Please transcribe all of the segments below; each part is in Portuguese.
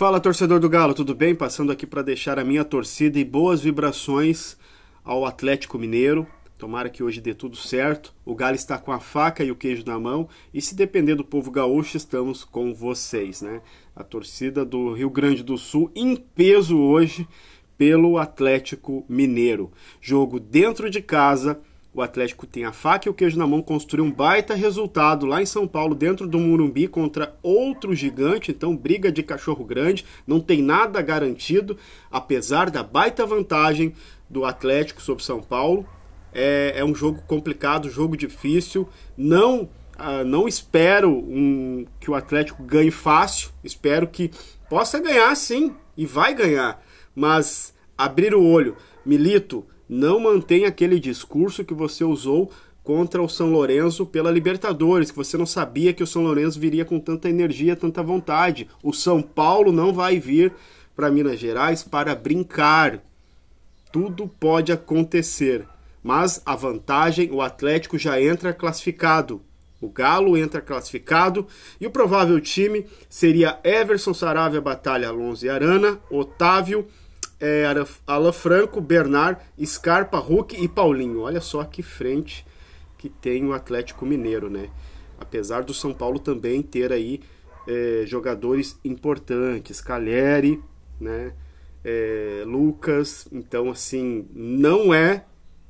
Fala torcedor do Galo, tudo bem? Passando aqui para deixar a minha torcida e boas vibrações ao Atlético Mineiro. Tomara que hoje dê tudo certo. O Galo está com a faca e o queijo na mão e se depender do povo gaúcho, estamos com vocês, né? A torcida do Rio Grande do Sul em peso hoje pelo Atlético Mineiro. Jogo dentro de casa o Atlético tem a faca e o queijo na mão, construiu um baita resultado lá em São Paulo, dentro do Murumbi, contra outro gigante, então briga de cachorro grande, não tem nada garantido, apesar da baita vantagem do Atlético sobre São Paulo. É, é um jogo complicado, jogo difícil, não Uh, não espero um, que o Atlético ganhe fácil, espero que possa ganhar sim, e vai ganhar, mas abrir o olho. Milito, não mantém aquele discurso que você usou contra o São Lourenço pela Libertadores, que você não sabia que o São Lourenço viria com tanta energia, tanta vontade. O São Paulo não vai vir para Minas Gerais para brincar. Tudo pode acontecer, mas a vantagem, o Atlético já entra classificado. O Galo entra classificado e o provável time seria Everson Saravia, Batalha, Alonso e Arana, Otávio, é, Alan Franco, Bernard, Scarpa, Hulk e Paulinho. Olha só que frente que tem o Atlético Mineiro, né? Apesar do São Paulo também ter aí é, jogadores importantes, Calheri, né? É, Lucas. Então, assim, não é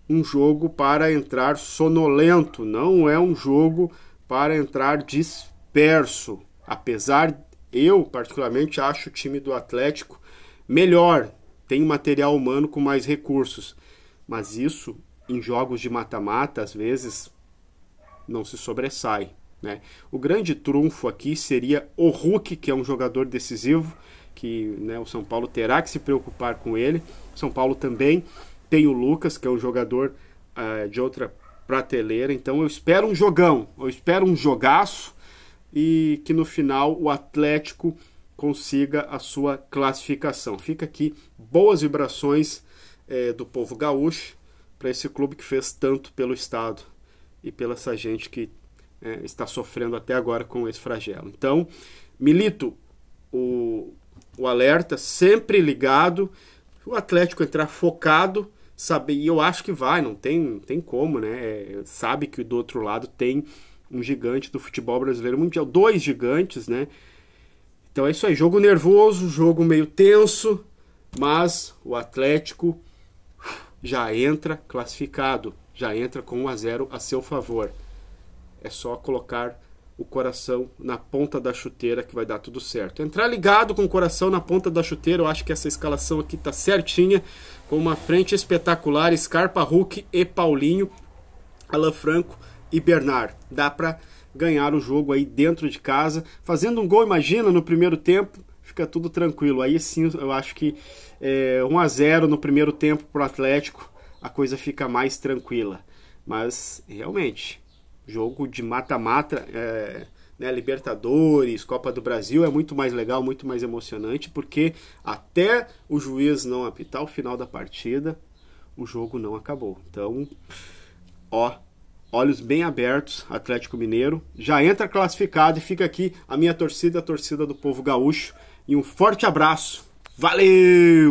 um jogo para entrar sonolento, não é um jogo para entrar disperso. Apesar, eu particularmente acho o time do Atlético melhor tem material humano com mais recursos. Mas isso, em jogos de mata-mata, às vezes não se sobressai. Né? O grande trunfo aqui seria o Hulk, que é um jogador decisivo, que né, o São Paulo terá que se preocupar com ele. São Paulo também tem o Lucas, que é um jogador uh, de outra prateleira. Então eu espero um jogão, eu espero um jogaço e que no final o Atlético consiga a sua classificação. Fica aqui boas vibrações é, do povo gaúcho para esse clube que fez tanto pelo Estado e pela essa gente que é, está sofrendo até agora com esse flagelo. Então, milito o, o alerta, sempre ligado, o Atlético entrar focado saber, e eu acho que vai, não tem, tem como, né? É, sabe que do outro lado tem um gigante do futebol brasileiro mundial, dois gigantes, né? Então é isso aí, jogo nervoso, jogo meio tenso, mas o Atlético já entra classificado, já entra com 1 a 0 a seu favor. É só colocar o coração na ponta da chuteira que vai dar tudo certo. Entrar ligado com o coração na ponta da chuteira, eu acho que essa escalação aqui tá certinha, com uma frente espetacular, Scarpa, Hulk e Paulinho, Alan Franco e Bernard. Dá para ganhar o jogo aí dentro de casa. Fazendo um gol, imagina, no primeiro tempo, fica tudo tranquilo. Aí sim, eu acho que é, 1 a 0 no primeiro tempo para o Atlético, a coisa fica mais tranquila. Mas, realmente, jogo de mata-mata, é, né, Libertadores, Copa do Brasil, é muito mais legal, muito mais emocionante, porque até o juiz não apitar o final da partida, o jogo não acabou. Então, ó, olhos bem abertos, Atlético Mineiro. Já entra classificado e fica aqui a minha torcida, a torcida do povo gaúcho. E um forte abraço. Valeu!